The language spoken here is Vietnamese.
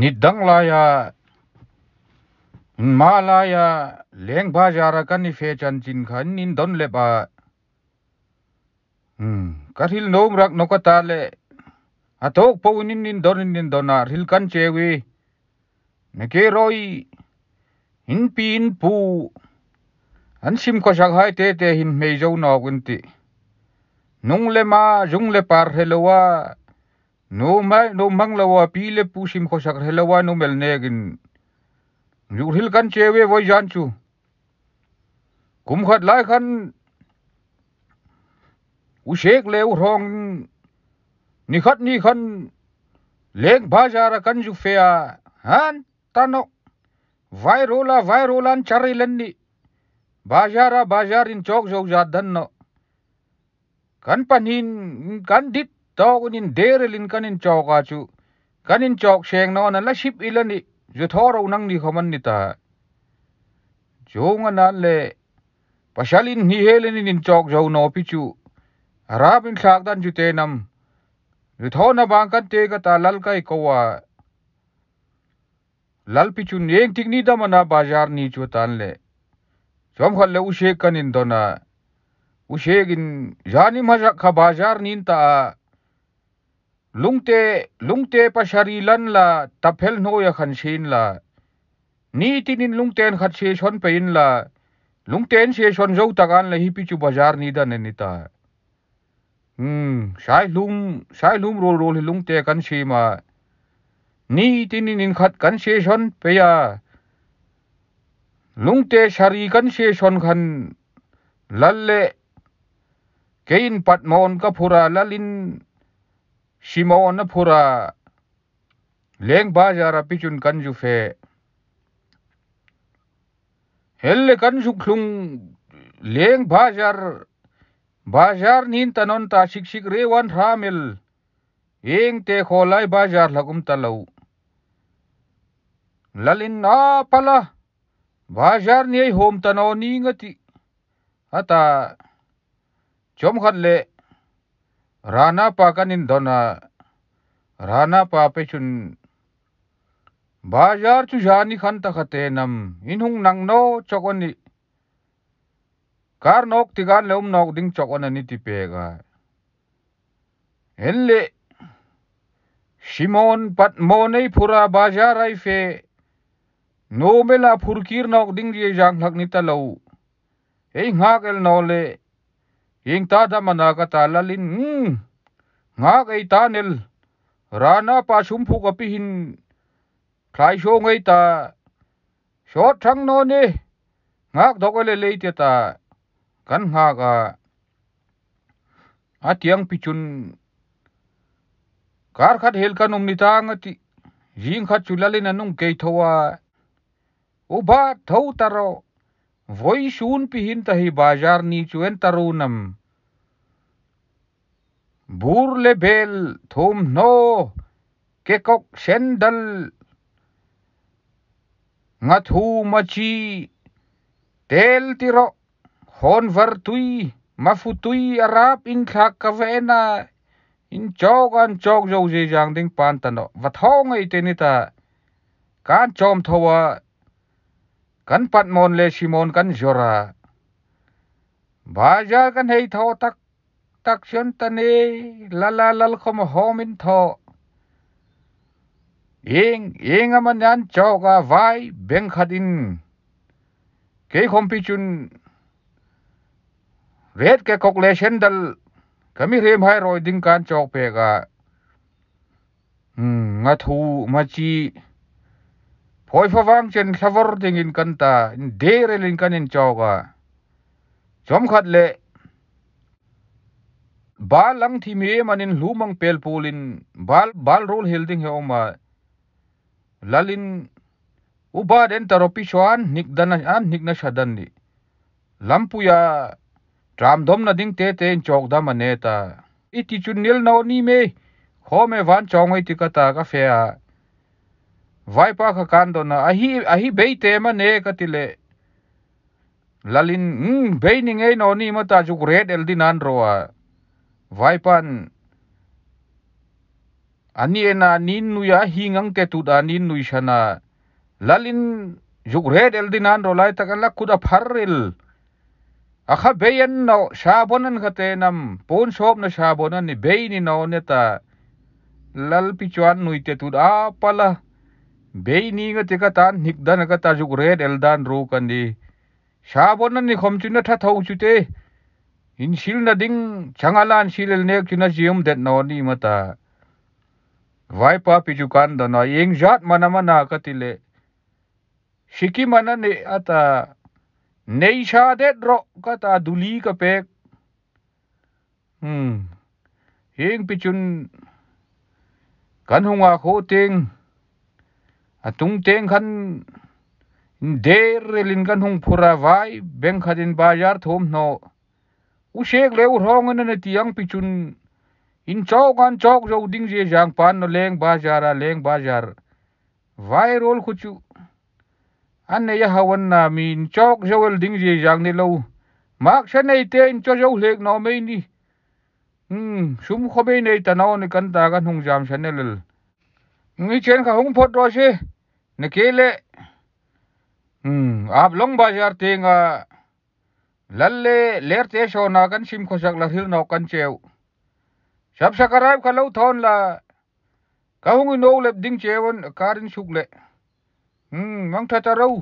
ni dang la ya ma la ya leng ba ja ra kan ni fe chan chin khan nin don le ba hmm ka ril nom rak no ka ta le a to po nin nin don nin don na ril kan che wi ne ke roi hin pi in pu an sim ko sak hai te te hin mei jo no kun ti nung le ma jung le par helowa no mai no mang lawa pile pushim kho sak helawa no mel negin yuril kan chewe voi jan chu kum khat lai khan u shek le u rong ni khat ni khan leng ba ja ra kan ju fea han tanok vairola vairolan chari lenni bajara bajarin chok jok jadanno kan panin kan dit togunin derelin kanin chawka chu kanin chok sheng no na la ship ilani ju thoro nang không ăn ni ta jonga na le pashalin ni helin nin chok jau no pi chu arabin thak dan ju te nam ju tho na bang kan te cái ta lal kai ko wa lal pi chu neng tik ni da mana bazar ní chu tan le jom khol le u she kanin dona u she gin jani ma kha bazar nin ta ลุงเตลุงเตปะชรีลันละตะเพลโนยขันเชินละนี่ที่นินลุงเตนขัดเชชนไปอินละลุงเตนเชชนเจ้าตะกันลยฮิปิจูบาจาร์นี่ดันนิตาอืมใช่ลุงใช่ลุงโรลโรลลุงเตกันเชมานี่ที่นินขัดกันเชชนไปยาลุงเตชารีกันเชชนขันลัลเล่เกินปัดมอนกับพุราลลิน Shimao na pura leng ba jara pichun kan ju fe. Helle kan ju klung leng ba jar ba jar nin tanon ta shik shik re wan ramil. Eng te kholai ba jar lagum talau. Lalin na pala ba jar nye hom tanon ni ngati. Ata chom khat le. Rana pakanin dona. Rana papechun. Bayar chujani khanta khatenam. Inhung nang no chokoni. Kar nok tigan leum nok ding chokonani tipega. Henle. Shimon pat monei pura bajar ai fe. No mela furkir nok ding ye jang lak nita lau. Ei ngak el no le. ing tada manaka talalin ngak ei tanel rana pa sumpu kapi hin khlai shong ei ta shot thang no ne ngak dokole le te ta kan nga ka atiang pichun kar khat hel kan um nitang ti jing khat chulalin anung kei thowa uba thau taro Voi pihintahi bajarni chuen tarunam. Burle bel thum no kekok sendal ngathu machi tel tiro hon vartui mafutui arab in thak kavena in chok an chok jo je jang ding pan tano vathong ei tenita kan chom thowa kan patmon le simon kan zora baja kan hei tho tak tak sion tani la la lal khom homin tho ing ing aman yan choga vai beng khadin ke khom pi chun red ke kok le sendal kami rem hai roi ding kan chok pe ga hmm, nga thu พอยฟวังเช่นขวรดิงินกันตาเดเรลินกันอินจอกาจอมขัดเละบาลังที่มีมันินลูมังเปลปูลินบาลบาลรูลเฮลดิงเฮอมาลาลินอุบาเดนตรปิชวานนิกดันอันนิกนะชดันดิลัมปุยาทรามดมนะดิงเตเตนจอกดามันเนตาอิติจุนนิลนาวนีเมขอเมวานจองไอติกตากาเฟีย vai pa kha kan do na ahi ahi be te ma ne ka tile lalin ng be ni nge no ni ma ta ju red el din an ro a vai pan ani ena nin nu ya hi ngang ke tu da nin nu shana lalin ju red el din an ro lai ta kan la kuda pharril akha beyan no shabonan khate nam pon shob na shabonan ni be ni no ne ta lal pichuan nuite tu da pala Beni ग तिका तान निकदन ग ताजुक रेड एल्दान रो कंदी शाबोन नि खोमचिन था थौ चुते इन शिल न दिंग छंगालान शिल ने किन जियम देत नो नि मता वाई पा पिजुकान द ना यंग जात मन मना कतिले शिकी मन ने अता nei sha det ro ka ta duli ka pek hmm hing pichun kan hunga kho ting atung teng khan der relin kan hung phura vai beng khadin bazar thom no u shek le u rong na na tiang pichun in chau kan chau jo ding je jang pan no leng bazar a leng bazar vai rol khuchu an ne ya hawan na mi in chau jo wel ding je jang ne lo mak sha nei te in chau jo lek no me ni hm sum khobe nei ta no ne kan ta kan hung jam chanel ngi chen kha hung phot ro she ne le, hm ừ, ab long bazar te nga lalle ler te sho na kan sim kho sak la hir no kan cheu sab sakarai kha lo thon la ka hung no lep ding chewon karin suk le hm ừ, mang tha ta rau